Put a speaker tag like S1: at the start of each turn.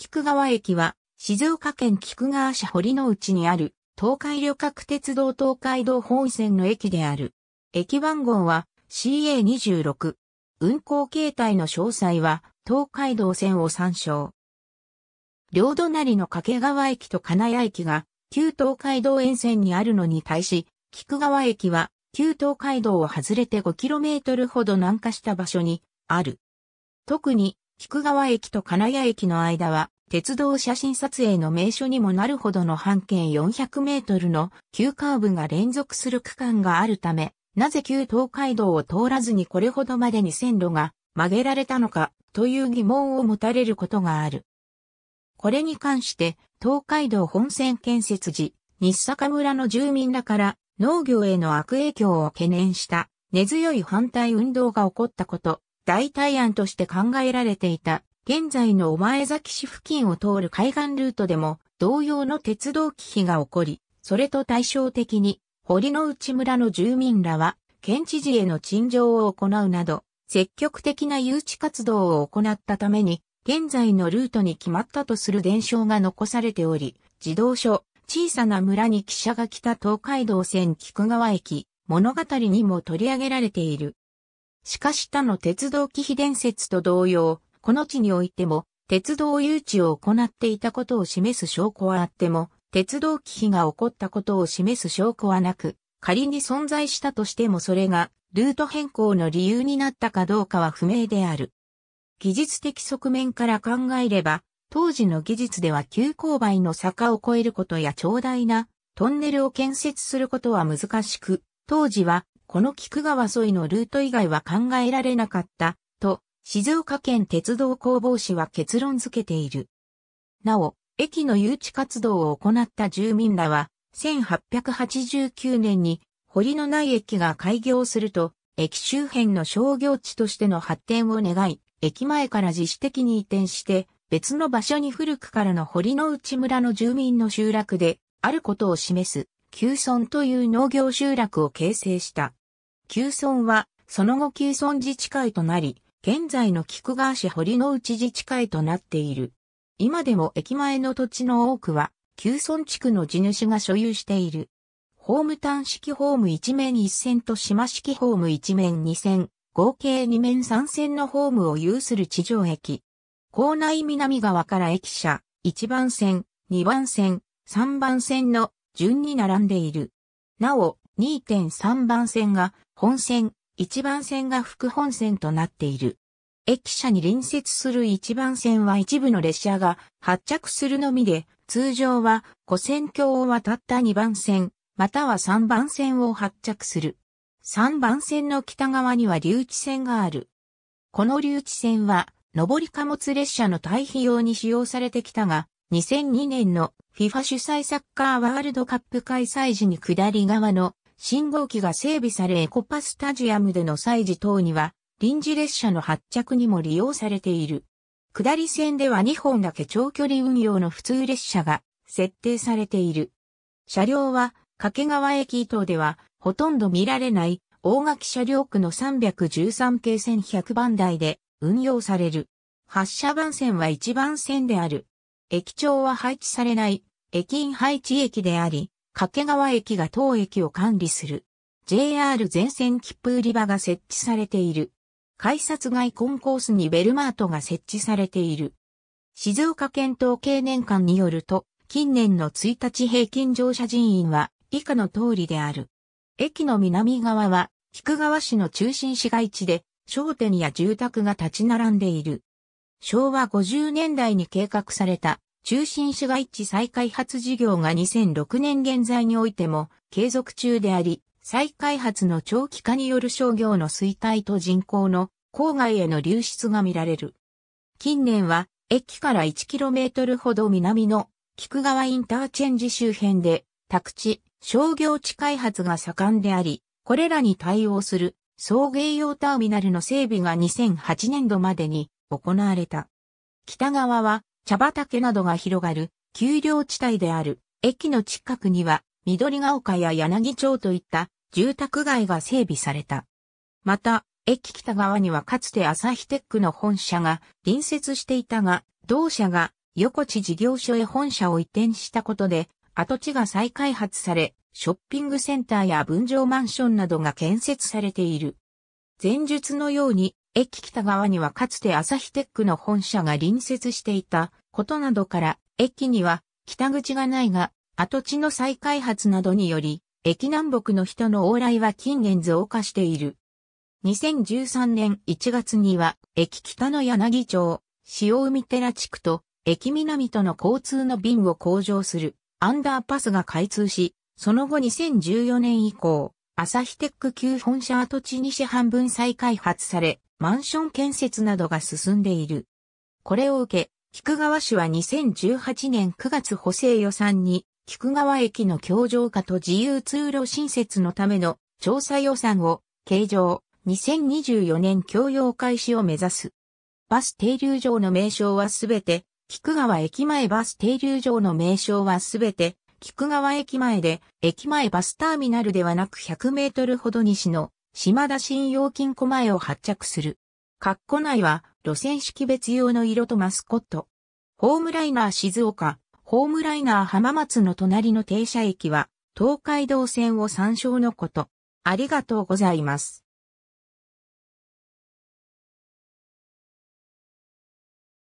S1: 菊川駅は、静岡県菊川市堀の内にある、東海旅客鉄道東海道本線の駅である。駅番号は CA26。運行形態の詳細は、東海道線を参照。両隣の掛川駅と金谷駅が、旧東海道沿線にあるのに対し、菊川駅は、旧東海道を外れて 5km ほど南下した場所にある。特に、菊川駅と金谷駅の間は、鉄道写真撮影の名所にもなるほどの半径400メートルの急カーブが連続する区間があるため、なぜ旧東海道を通らずにこれほどまでに線路が曲げられたのかという疑問を持たれることがある。これに関して、東海道本線建設時、日坂村の住民らから農業への悪影響を懸念した根強い反対運動が起こったこと、代替案として考えられていた、現在の御前崎市付近を通る海岸ルートでも同様の鉄道危機が起こり、それと対照的に、堀之内村の住民らは、県知事への陳情を行うなど、積極的な誘致活動を行ったために、現在のルートに決まったとする伝承が残されており、自動書、小さな村に汽車が来た東海道線菊川駅、物語にも取り上げられている。しかし他の鉄道機費伝説と同様、この地においても、鉄道誘致を行っていたことを示す証拠はあっても、鉄道機費が起こったことを示す証拠はなく、仮に存在したとしてもそれが、ルート変更の理由になったかどうかは不明である。技術的側面から考えれば、当時の技術では急勾配の坂を越えることや長大なトンネルを建設することは難しく、当時はこの菊川沿いのルート以外は考えられなかった、と、静岡県鉄道工房市は結論付けている。なお、駅の誘致活動を行った住民らは、1889年に堀のない駅が開業すると、駅周辺の商業地としての発展を願い、駅前から自主的に移転して、別の場所に古くからの堀の内村の住民の集落で、あることを示す、旧村という農業集落を形成した。旧村は、その後旧村自治会となり、現在の菊川市堀之内自治会となっている。今でも駅前の土地の多くは、旧村地区の地主が所有している。ホーム端式ホーム1面1線と島式ホーム1面2線、合計2面3線のホームを有する地上駅。校内南側から駅舎、1番線、2番線、3番線の順に並んでいる。なお、2.3番線が本線、一番線が副本線となっている。駅舎に隣接する一番線は一部の列車が発着するのみで、通常は古線橋を渡った二番線、または三番線を発着する。三番線の北側には留置線がある。この留置線は、上り貨物列車の退避用に使用されてきたが、2002年の FIFA 主催サッカーワールドカップ開催時に下り側の信号機が整備されエコパスタジアムでの祭事等には、臨時列車の発着にも利用されている。下り線では2本だけ長距離運用の普通列車が設定されている。車両は掛川駅等ではほとんど見られない大垣車両区の313系1100番台で運用される。発車番線は1番線である。駅長は配置されない駅員配置駅であり、掛川駅が当駅を管理する。JR 全線切符売り場が設置されている。改札外コンコースにベルマートが設置されている。静岡県統計年間によると、近年の1日平均乗車人員は以下の通りである。駅の南側は、菊川市の中心市街地で、商店や住宅が立ち並んでいる。昭和50年代に計画された中心市街地再開発事業が2006年現在においても継続中であり、再開発の長期化による商業の衰退と人口の郊外への流出が見られる。近年は駅から 1km ほど南の菊川インターチェンジ周辺で宅地、商業地開発が盛んであり、これらに対応する送迎用ターミナルの整備が2008年度までに行われた。北側は茶畑などが広がる丘陵地帯である。駅の近くには緑が丘や柳町といった住宅街が整備された。また、駅北側にはかつてアサヒテックの本社が隣接していたが、同社が横地事業所へ本社を移転したことで、跡地が再開発され、ショッピングセンターや分譲マンションなどが建設されている。前述のように、駅北側にはかつて朝日テックの本社が隣接していたことなどから、駅には北口がないが、跡地の再開発などにより、駅南北の人の往来は近年増加している。2013年1月には、駅北の柳町、潮海寺地区と、駅南との交通の便を向上する、アンダーパスが開通し、その後2014年以降、朝日テック旧本社跡地西半分再開発され、マンション建設などが進んでいる。これを受け、菊川市は2018年9月補正予算に、菊川駅の強浄化と自由通路新設のための調査予算を、計上、2024年供用開始を目指す。バス停留場の名称はすべて、菊川駅前バス停留場の名称はすべて、菊川駅前で、駅前バスターミナルではなく100メートルほど西の島田信用金庫前を発着する。括弧内は路線識別用の色とマスコット。ホームライナー静岡、ホームライナー浜松の隣の停車駅は東海道線を参照のこと。ありがとうございます。